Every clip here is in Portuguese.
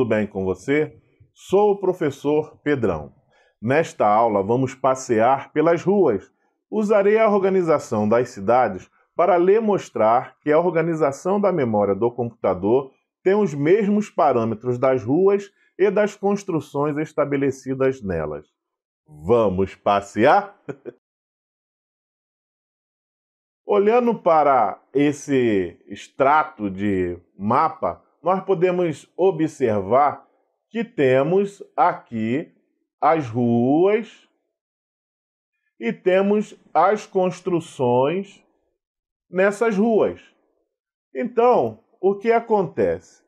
tudo bem com você? Sou o professor Pedrão. Nesta aula, vamos passear pelas ruas. Usarei a organização das cidades para lhe mostrar que a organização da memória do computador tem os mesmos parâmetros das ruas e das construções estabelecidas nelas. Vamos passear? Olhando para esse extrato de mapa, nós podemos observar que temos aqui as ruas e temos as construções nessas ruas. Então, o que acontece?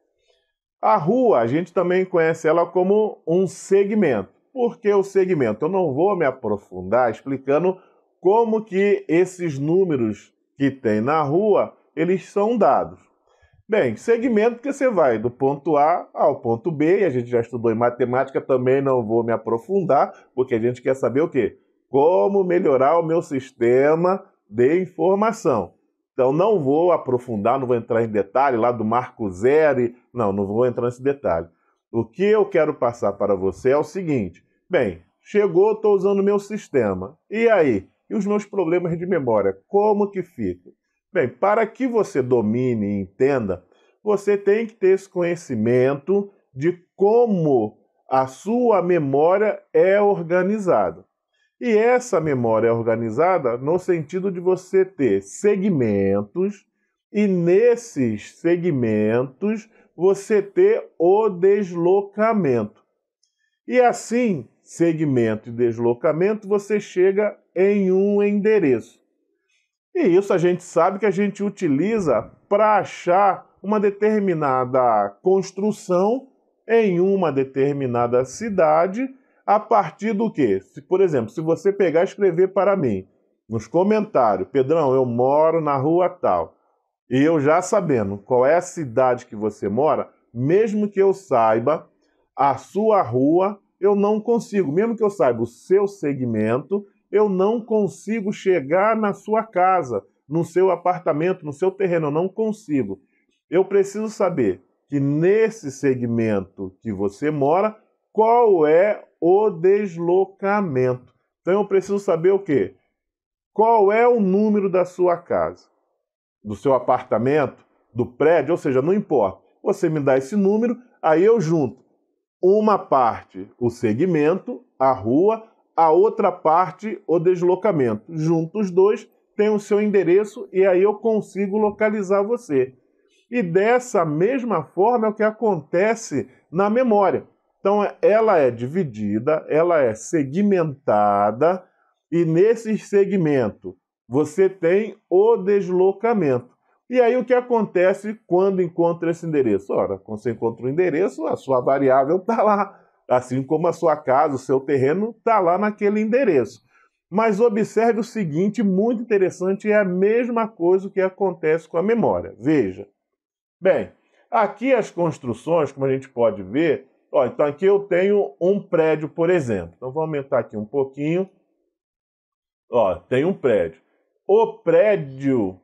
A rua, a gente também conhece ela como um segmento. Por que o segmento? Eu não vou me aprofundar explicando como que esses números que tem na rua, eles são dados. Bem, segmento que você vai do ponto A ao ponto B, e a gente já estudou em matemática, também não vou me aprofundar, porque a gente quer saber o quê? Como melhorar o meu sistema de informação. Então não vou aprofundar, não vou entrar em detalhe lá do marco zero, não, não vou entrar nesse detalhe. O que eu quero passar para você é o seguinte: bem, chegou, estou usando o meu sistema. E aí? E os meus problemas de memória, como que fica? Bem, para que você domine e entenda, você tem que ter esse conhecimento de como a sua memória é organizada. E essa memória é organizada no sentido de você ter segmentos e nesses segmentos você ter o deslocamento. E assim, segmento e deslocamento, você chega em um endereço. E isso a gente sabe que a gente utiliza para achar uma determinada construção em uma determinada cidade a partir do que? Se, por exemplo, se você pegar e escrever para mim nos comentários, Pedrão, eu moro na rua tal, e eu já sabendo qual é a cidade que você mora, mesmo que eu saiba a sua rua, eu não consigo, mesmo que eu saiba o seu segmento, eu não consigo chegar na sua casa, no seu apartamento, no seu terreno, eu não consigo. Eu preciso saber que nesse segmento que você mora, qual é o deslocamento. Então eu preciso saber o quê? Qual é o número da sua casa, do seu apartamento, do prédio, ou seja, não importa. Você me dá esse número, aí eu junto uma parte o segmento, a rua, a outra parte o deslocamento. Junto os dois, tem o seu endereço e aí eu consigo localizar você. E dessa mesma forma é o que acontece na memória. Então ela é dividida, ela é segmentada e nesse segmento você tem o deslocamento. E aí o que acontece quando encontra esse endereço? Ora, quando você encontra o endereço, a sua variável está lá assim como a sua casa, o seu terreno, está lá naquele endereço. Mas observe o seguinte, muito interessante, é a mesma coisa que acontece com a memória. Veja. Bem, aqui as construções, como a gente pode ver, ó, então aqui eu tenho um prédio, por exemplo. Então vou aumentar aqui um pouquinho. Ó, tem um prédio. O prédio,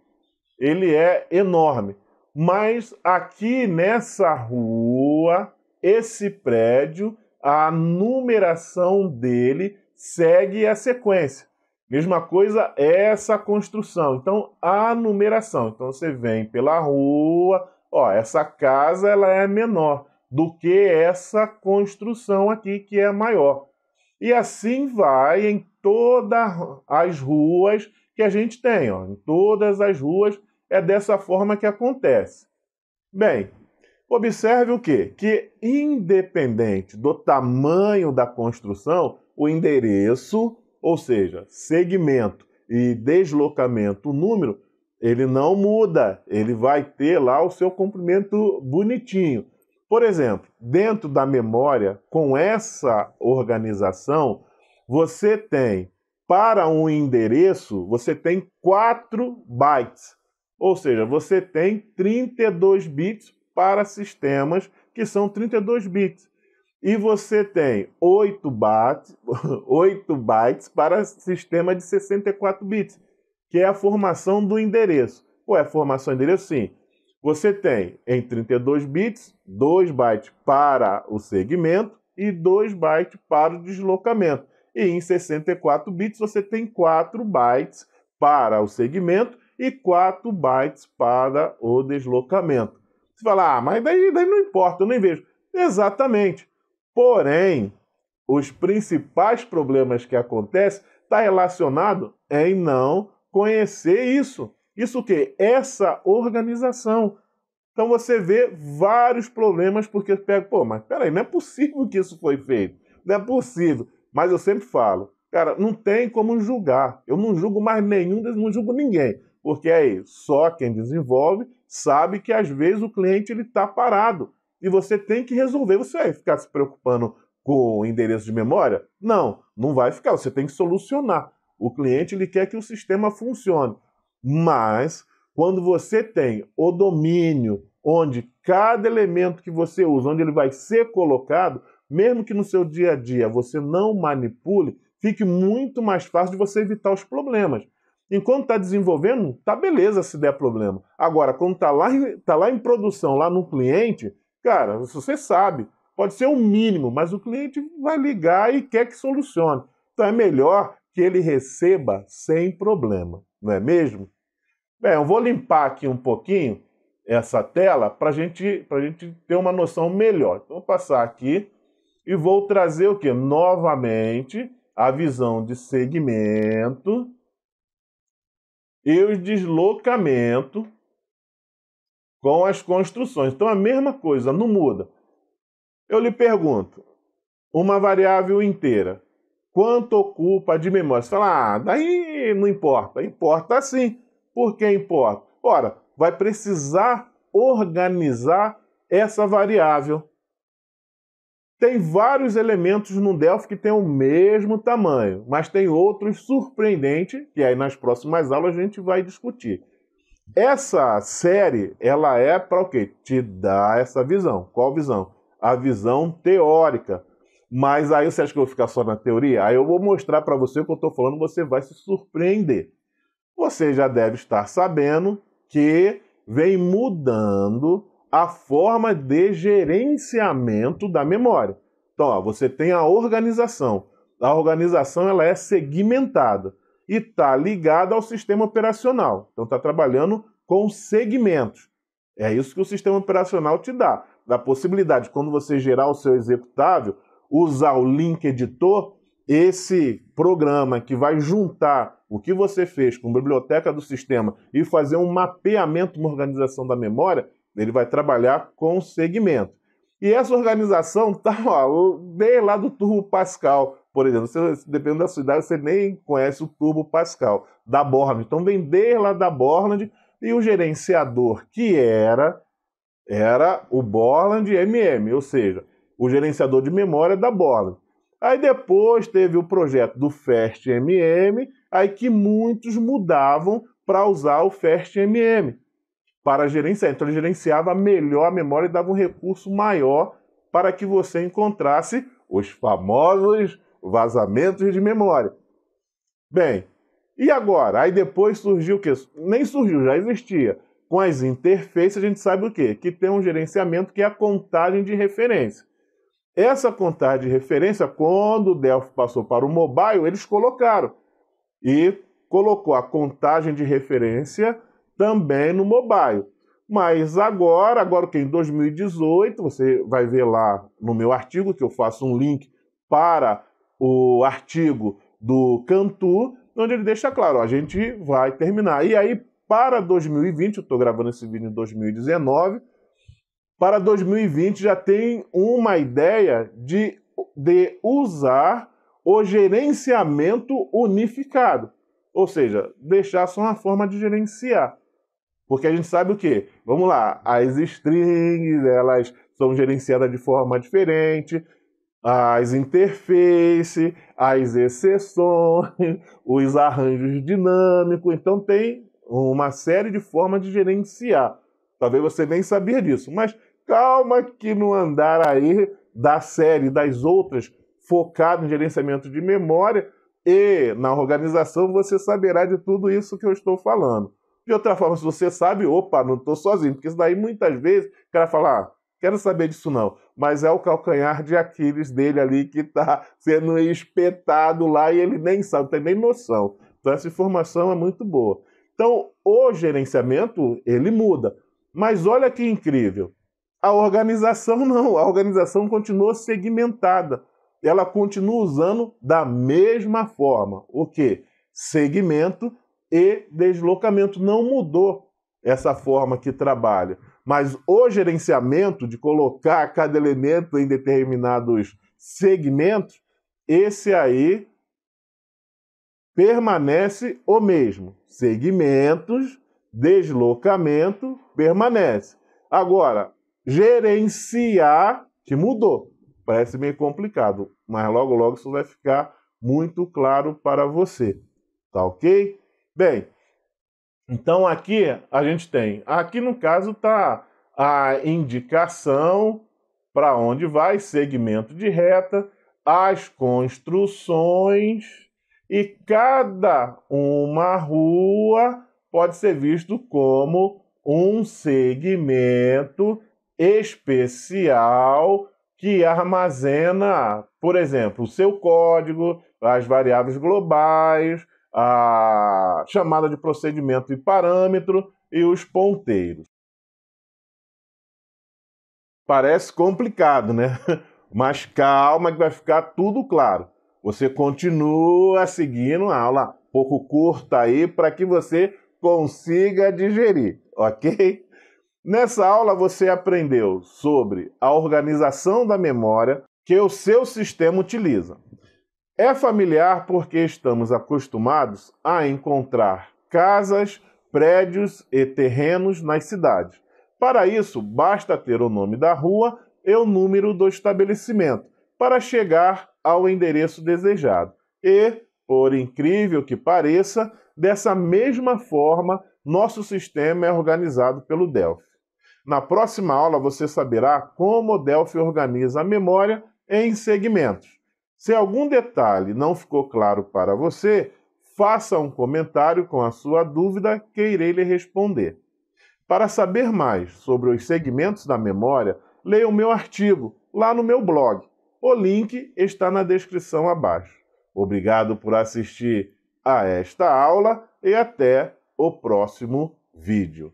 ele é enorme. Mas aqui nessa rua, esse prédio a numeração dele segue a sequência. Mesma coisa é essa construção. Então, a numeração. Então, você vem pela rua, ó, essa casa ela é menor do que essa construção aqui que é maior. E assim vai em todas as ruas que a gente tem, ó, em todas as ruas é dessa forma que acontece. Bem, Observe o quê? Que independente do tamanho da construção, o endereço, ou seja, segmento e deslocamento, o número, ele não muda, ele vai ter lá o seu comprimento bonitinho. Por exemplo, dentro da memória, com essa organização, você tem para um endereço, você tem 4 bytes, ou seja, você tem 32 bits para sistemas que são 32 bits. E você tem 8 bytes, 8 bytes para sistema de 64 bits, que é a formação do endereço. Ou é formação do endereço? Sim. Você tem em 32 bits, 2 bytes para o segmento e 2 bytes para o deslocamento. E em 64 bits você tem 4 bytes para o segmento e 4 bytes para o deslocamento. Você fala, ah, mas daí, daí não importa, eu nem vejo. Exatamente. Porém, os principais problemas que acontecem está relacionado em não conhecer isso. Isso que? Essa organização. Então você vê vários problemas porque pega, pô, mas peraí, não é possível que isso foi feito. Não é possível. Mas eu sempre falo, cara, não tem como julgar. Eu não julgo mais nenhum, não julgo ninguém. Porque aí só quem desenvolve sabe que às vezes o cliente ele está parado e você tem que resolver. Você vai ficar se preocupando com o endereço de memória? Não, não vai ficar. Você tem que solucionar. O cliente ele quer que o sistema funcione, mas quando você tem o domínio onde cada elemento que você usa, onde ele vai ser colocado, mesmo que no seu dia a dia você não manipule, fique muito mais fácil de você evitar os problemas. Enquanto está desenvolvendo, tá beleza se der problema. Agora, quando está lá, tá lá em produção, lá no cliente, cara, você sabe, pode ser o um mínimo, mas o cliente vai ligar e quer que solucione. Então é melhor que ele receba sem problema, não é mesmo? Bem, eu vou limpar aqui um pouquinho essa tela para gente, a gente ter uma noção melhor. Então, vou passar aqui e vou trazer o que? Novamente a visão de segmento e os deslocamento com as construções. Então a mesma coisa, não muda. Eu lhe pergunto, uma variável inteira, quanto ocupa de memória? Você fala, ah, daí não importa. Importa sim. Por que importa? Ora, vai precisar organizar essa variável. Tem vários elementos no Delphi que têm o mesmo tamanho, mas tem outros surpreendentes que aí nas próximas aulas a gente vai discutir. Essa série, ela é para o quê? Te dar essa visão. Qual visão? A visão teórica. Mas aí você acha que eu vou ficar só na teoria? Aí eu vou mostrar para você o que eu estou falando, você vai se surpreender. Você já deve estar sabendo que vem mudando a forma de gerenciamento da memória. Então, ó, você tem a organização. A organização ela é segmentada e está ligada ao sistema operacional. Então, está trabalhando com segmentos. É isso que o sistema operacional te dá. Da possibilidade, quando você gerar o seu executável, usar o link editor, esse programa que vai juntar o que você fez com a biblioteca do sistema e fazer um mapeamento, uma organização da memória, ele vai trabalhar com segmento. E essa organização tá desde lá do Turbo Pascal, por exemplo. Você, dependendo da sua idade, você nem conhece o Turbo Pascal, da Borland. Então vem desde lá da Borland e o gerenciador que era, era o Borland MM, ou seja, o gerenciador de memória da Borland. Aí depois teve o projeto do Fast MM, aí que muitos mudavam para usar o Fast MM para gerenciar. Então ele gerenciava melhor a memória e dava um recurso maior para que você encontrasse os famosos vazamentos de memória. Bem, e agora? Aí depois surgiu o que? Nem surgiu, já existia. Com as interfaces a gente sabe o quê? Que tem um gerenciamento que é a contagem de referência. Essa contagem de referência, quando o Delphi passou para o mobile, eles colocaram. E colocou a contagem de referência também no mobile. Mas agora, agora que em 2018, você vai ver lá no meu artigo que eu faço um link para o artigo do Cantu, onde ele deixa claro, ó, a gente vai terminar. E aí para 2020, eu estou gravando esse vídeo em 2019, para 2020 já tem uma ideia de, de usar o gerenciamento unificado, ou seja, deixar só uma forma de gerenciar. Porque a gente sabe o quê? Vamos lá, as strings, elas são gerenciadas de forma diferente, as interfaces, as exceções, os arranjos dinâmicos, então tem uma série de formas de gerenciar. Talvez você nem sabia disso, mas calma que no andar aí da série das outras focado em gerenciamento de memória e na organização você saberá de tudo isso que eu estou falando. De outra forma, se você sabe, opa, não estou sozinho, porque isso daí muitas vezes o cara fala, ah, quero saber disso não, mas é o calcanhar de Aquiles dele ali que está sendo espetado lá e ele nem sabe, tem nem noção. Então essa informação é muito boa. Então o gerenciamento ele muda, mas olha que incrível, a organização não, a organização continua segmentada, ela continua usando da mesma forma, o que segmento e deslocamento. Não mudou essa forma que trabalha. Mas o gerenciamento de colocar cada elemento em determinados segmentos, esse aí permanece o mesmo. Segmentos, deslocamento, permanece. Agora, gerenciar, que mudou. Parece meio complicado, mas logo logo isso vai ficar muito claro para você. Tá ok? Bem, então aqui a gente tem, aqui no caso está a indicação para onde vai, segmento de reta, as construções e cada uma rua pode ser visto como um segmento especial que armazena, por exemplo, o seu código, as variáveis globais, a chamada de procedimento e parâmetro e os ponteiros. Parece complicado, né? Mas calma que vai ficar tudo claro. Você continua seguindo a aula pouco curta aí para que você consiga digerir, ok? Nessa aula você aprendeu sobre a organização da memória que o seu sistema utiliza. É familiar porque estamos acostumados a encontrar casas, prédios e terrenos nas cidades. Para isso, basta ter o nome da rua e o número do estabelecimento para chegar ao endereço desejado. E, por incrível que pareça, dessa mesma forma nosso sistema é organizado pelo Delphi. Na próxima aula você saberá como o Delphi organiza a memória em segmentos. Se algum detalhe não ficou claro para você, faça um comentário com a sua dúvida que irei lhe responder. Para saber mais sobre os segmentos da memória, leia o meu artigo lá no meu blog. O link está na descrição abaixo. Obrigado por assistir a esta aula e até o próximo vídeo.